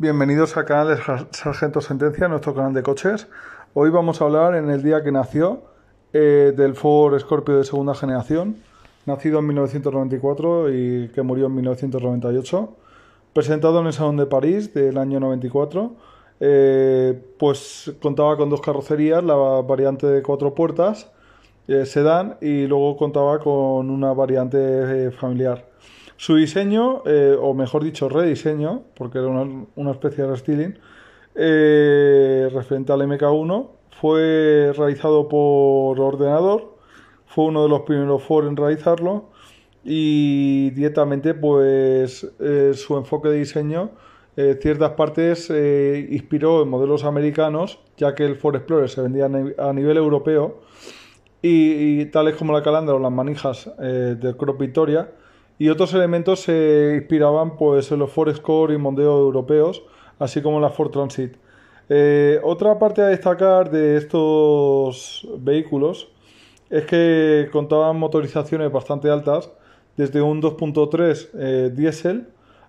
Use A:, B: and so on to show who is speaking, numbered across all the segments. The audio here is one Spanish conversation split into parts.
A: Bienvenidos al canal de Sargento Sentencia, nuestro canal de coches. Hoy vamos a hablar en el día que nació eh, del Ford Scorpio de segunda generación, nacido en 1994 y que murió en 1998, presentado en el Salón de París del año 94. Eh, pues contaba con dos carrocerías, la variante de cuatro puertas, eh, sedán y luego contaba con una variante familiar. Su diseño, eh, o mejor dicho, rediseño, porque era una, especie de restyling, eh, referente al MK1, fue realizado por ordenador, fue uno de los primeros Ford en realizarlo y directamente pues eh, su enfoque de diseño ciertas partes inspiró en modelos americanos ya que el Ford Explorer se vendía a nivel europeo y, tales como la calandra o las manijas del Crop Victoria y otros elementos se inspiraban pues, en los Ford Score y Mondeo europeos, así como en la Ford Transit. Eh, otra parte a destacar de estos vehículos es que contaban motorizaciones bastante altas, desde un 2.3 eh, diésel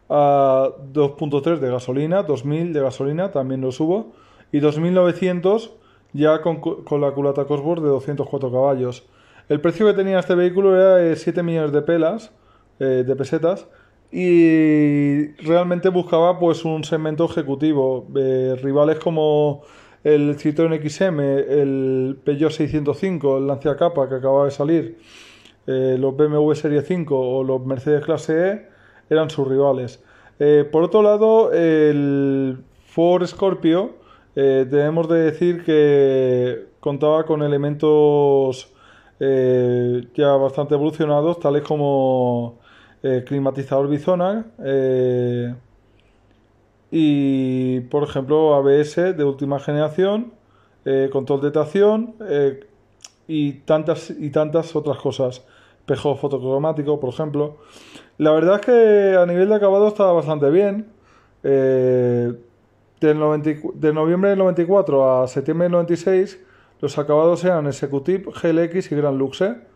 A: a 2.3 de gasolina, 2000 de gasolina, también los hubo, y 2900 ya con, con, la culata Cosworth de 204 caballos. El precio que tenía este vehículo era de 7 millones de pelas, eh, de pesetas y realmente buscaba pues un segmento ejecutivo, eh, rivales como el Citroën XM, el Peugeot 605, el Lancia Capa que acababa de salir, eh, los BMW Serie 5 o los Mercedes Clase E eran sus rivales. por otro lado, el Ford Scorpio, debemos de decir que contaba con elementos ya bastante evolucionados, tales como eh, climatizador Bizona eh, y, por ejemplo, ABS de última generación, eh, control de tracción y, tantas, y tantas otras cosas. Espejo fotocromático, por ejemplo. La verdad es que a nivel de acabado estaba bastante bien. Del de noviembre del 94 a septiembre del 96, los acabados eran Executive, GLX y Gran Luxe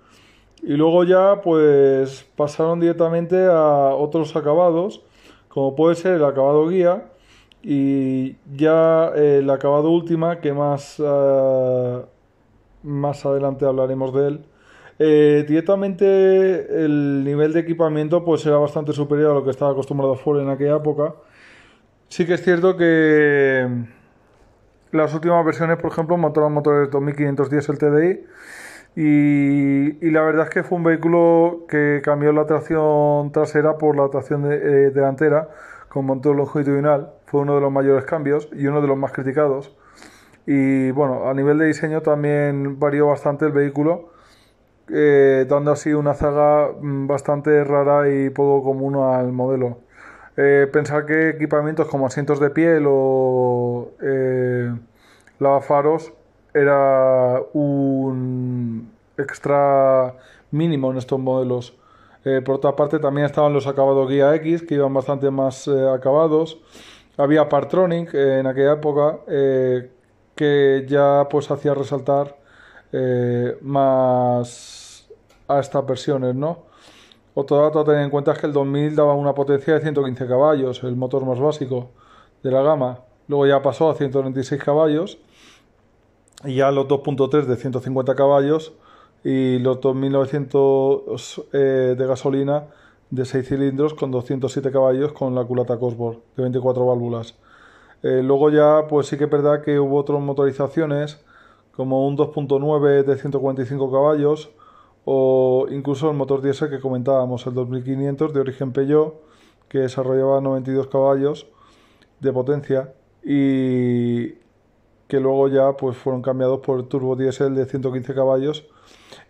A: y luego ya pues pasaron directamente a otros acabados, como puede ser el acabado guía y ya eh, el acabado última, que más, ah, más adelante hablaremos de él. Eh, directamente el nivel de equipamiento pues era bastante superior a lo que estaba acostumbrado Ford en aquella época. Sí que es cierto que las últimas versiones, por ejemplo, montaron motores 2510 el TDI y, la verdad es que fue un vehículo que cambió la tracción trasera por la tracción eh, delantera con montón longitudinal. Fue uno de los mayores cambios y uno de los más criticados. Y bueno, a nivel de diseño también varió bastante el vehículo, eh, dando así una zaga mm, bastante rara y poco común al modelo. Eh, pensar que equipamientos como asientos de piel o lavafaros era un extra mínimo en estos modelos. Eh, por otra parte, también estaban los acabados Guía X, que iban bastante más eh, acabados. Había Partronic eh, en aquella época, que ya pues hacía resaltar más a estas versiones, ¿no? Otro dato a tener en cuenta es que el 2000 daba una potencia de 115 caballos, el motor más básico de la gama. Luego ya pasó a 136 caballos ya los 2.3 de 150 caballos y los 2.900 eh, de gasolina de 6 cilindros con 207 caballos con la culata Cosworth de 24 válvulas. Eh, luego ya pues sí que es verdad que hubo otras motorizaciones como un 2.9 de 145 caballos o incluso el motor diésel que comentábamos, el 2500 de origen Peugeot que desarrollaba 92 caballos de potencia y, que luego ya pues fueron cambiados por turbo diésel de 115 caballos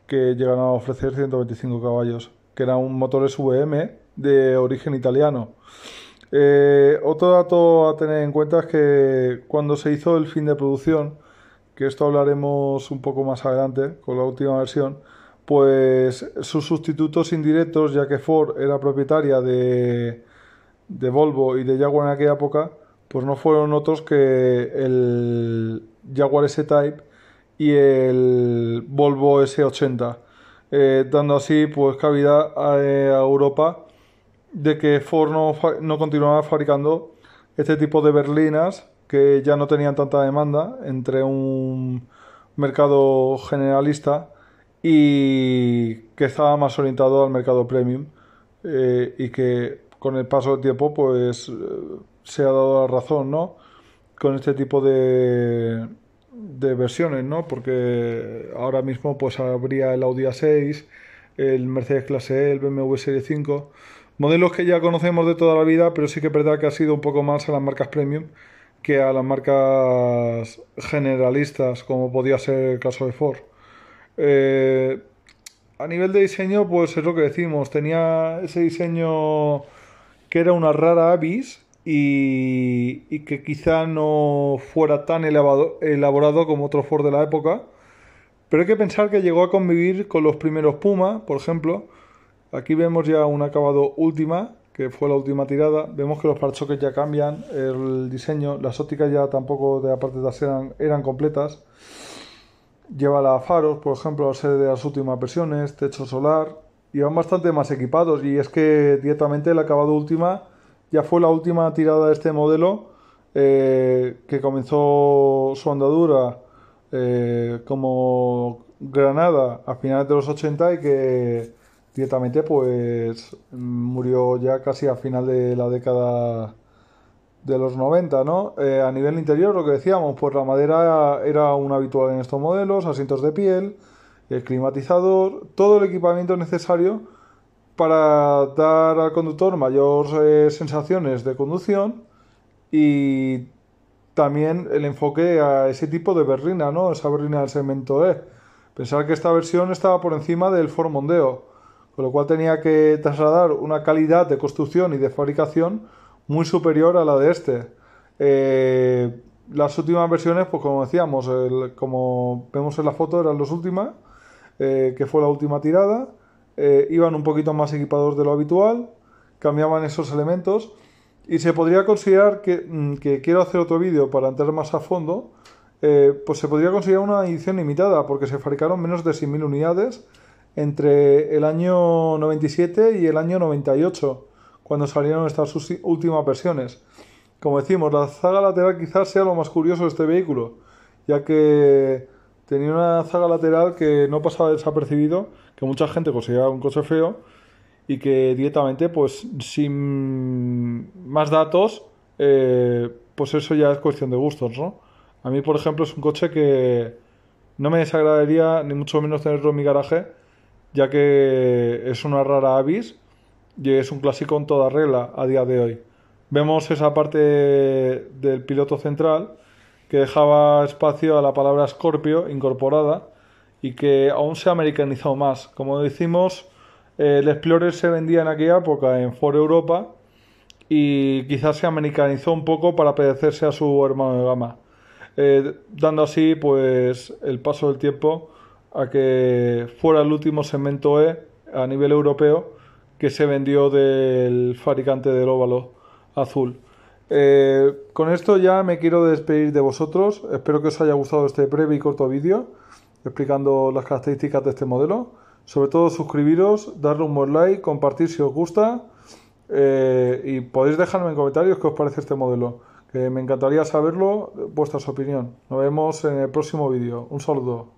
A: que llegaron a ofrecer 125 caballos, que era un motor SVM de origen italiano. Eh, otro dato a tener en cuenta es que cuando se hizo el fin de producción, que esto hablaremos un poco más adelante con la última versión, pues sus sustitutos indirectos, ya que Ford era propietaria de, de Volvo y de Jaguar en aquella época, pues no fueron otros que el Jaguar S-Type y el Volvo S80, eh, dando así pues cabida a, Europa de que Ford no, no continuaba fabricando este tipo de berlinas que ya no tenían tanta demanda entre un mercado generalista y que estaba más orientado al mercado premium eh, y que con el paso del tiempo, pues eh, se ha dado la razón, ¿no? Con este tipo de, versiones, ¿no? Porque ahora mismo, pues habría el Audi A6, el Mercedes Clase E, el BMW Serie 5, modelos que ya conocemos de toda la vida, pero sí que es verdad que ha sido un poco más a las marcas premium que a las marcas generalistas, como podía ser el caso de Ford. Eh, a nivel de diseño, pues es lo que decimos, tenía ese diseño que era una rara avis y, que quizá no fuera tan elaborado como otros Ford de la época. Pero hay que pensar que llegó a convivir con los primeros Puma, por ejemplo. Aquí vemos ya un acabado última, que fue la última tirada. Vemos que los parachoques ya cambian, el diseño, las ópticas ya tampoco de la parte trasera eran, completas. Lleva la faros, por ejemplo, a ser de las últimas versiones, techo solar, y bastante más equipados. Y es que directamente el acabado última ya fue la última tirada de este modelo eh, que comenzó su andadura eh, como Granada a finales de los 80 y que directamente pues murió ya casi a final de la década de los 90, ¿no? Eh, a nivel interior, lo que decíamos, pues la madera era un habitual en estos modelos, asientos de piel, el climatizador, todo el equipamiento necesario para dar al conductor mayores eh, sensaciones de conducción y también el enfoque a ese tipo de berlina ¿no? Esa berlina del segmento E. Pensar que esta versión estaba por encima del Ford Mondeo, con lo cual tenía que trasladar una calidad de construcción y de fabricación muy superior a la de este. Eh, las últimas versiones, pues como decíamos, como vemos en la foto, eran las últimas eh, que fue la última tirada, eh, iban un poquito más equipados de lo habitual, cambiaban esos elementos y se podría considerar que, mm, quiero hacer otro vídeo para entrar más a fondo, eh, pues se podría considerar una edición limitada porque se fabricaron menos de 100.000 unidades entre el año 97 y el año 98, cuando salieron estas últimas versiones. Como decimos, la zaga lateral quizás sea lo más curioso de este vehículo, ya que tenía una zaga lateral que no pasaba desapercibido, que mucha gente consideraba un coche feo y que directamente, pues sin más datos, eh, pues eso ya es cuestión de gustos, ¿no? A mí, por ejemplo, es un coche que no me desagradaría ni mucho menos tenerlo en mi garaje, ya que es una rara avis y es un clásico en toda regla a día de hoy. Vemos esa parte del piloto central que dejaba espacio a la palabra Scorpio incorporada y que aún se americanizó más. Como decimos, eh, el Explorer se vendía en aquella época en For Europa y quizás se americanizó un poco para parecerse a su hermano de gama, eh, dando así pues el paso del tiempo a que fuera el último segmento E a nivel europeo que se vendió del fabricante del óvalo azul. Eh, con esto ya me quiero despedir de vosotros. Espero que os haya gustado este breve y corto vídeo explicando las características de este modelo. Sobre todo suscribiros, darle un buen like, compartir si os gusta eh, y podéis dejarme en comentarios qué os parece este modelo. Que me encantaría saberlo, vuestra opinión. Nos vemos en el próximo vídeo. Un saludo.